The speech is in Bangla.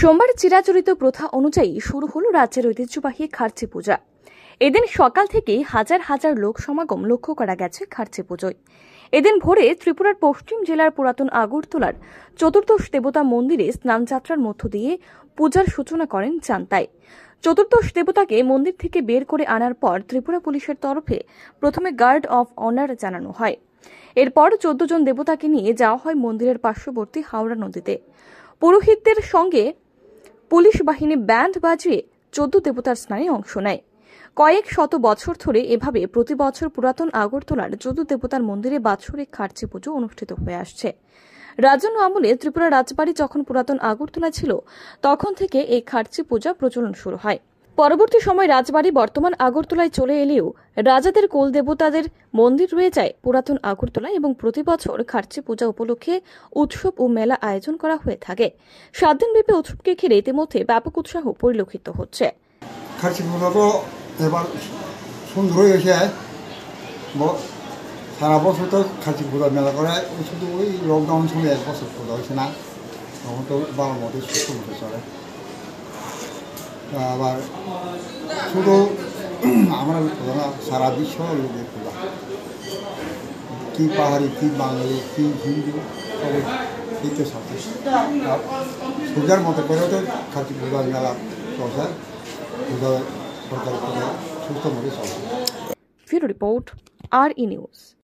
সোমবার চিরাচরিত প্রথা অনুযায়ী শুরু হল রাজ্যের ঐতিহ্যবাহী খার্চি পূজা এদিন সকাল থেকে হাজার হাজার লোক সমাগম লক্ষ্য করা গেছে খার্চি পুজোয় এদিন ভোরে ত্রিপুরার পশ্চিম জেলার পুরাতন আগরতলার চতুর্দশ দেবতা মন্দিরে স্নানযাত্রার মধ্য দিয়ে পূজার সূচনা করেন চান্তাই চতুর্দশ দেবতাকে মন্দির থেকে বের করে আনার পর ত্রিপুরা পুলিশের তরফে প্রথমে গার্ড অফ অনার জানানো হয় এরপর চোদ্দ জন দেবতাকে নিয়ে যাওয়া হয় মন্দিরের পার্শ্ববর্তী হাওড়া নদীতে পুরোহিতদের সঙ্গে পুলিশ বাহিনী ব্যান্ড বাজিয়ে চোদ্দ দেবতার স্নানে অংশ নেয় কয়েক শত বছর ধরে এভাবে প্রতি বছর পুরাতন আগরতলার চোদ্দ দেবতার মন্দিরে বাৎসরিক খার্চি পুজো অনুষ্ঠিত হয়ে আসছে রাজন আমলে ত্রিপুরা রাজবাড়ি যখন পুরাতন আগরতলা ছিল তখন থেকে এই খার্চি পূজা প্রচলন শুরু হয় পরবর্তী সময় রাজবাড়ি বর্তমান আগরতলায় চলে এলেও রাজাদের কুলদেবতাদের মন্দির রয়ে যায় পুরাতন আগরতলায় এবং প্রতি বছর খার্চি পূজা উপলক্ষে উৎসব ও মেলা আয়োজন করা হয়ে থাকে সাত দিনব্যাপী উৎসবকে ঘিরে ইতিমধ্যে ব্যাপক উৎসাহ পরিলক্ষিত হচ্ছে খার্চি পূজা তো এবার সুন্দর সারা বছর তো খার্চি পূজা মেলা করে শুধু ওই লকডাউন সময় এক বছর পূজা হয়েছে না তখন তো বারো সুস্থ চলে আবার ছোটো আমরা খোদা সারা বিশ্ব লোকের খোলা কী পাহাড়ি কী বাঙালি কী হিন্দু সবাই দিতে সাথে মতো করে তো খাচ্ছি পূজা মেলা চলছে পূজা সরকার সুস্থ মতো চলছে ফিরো রিপোর্ট আর ই নিউজ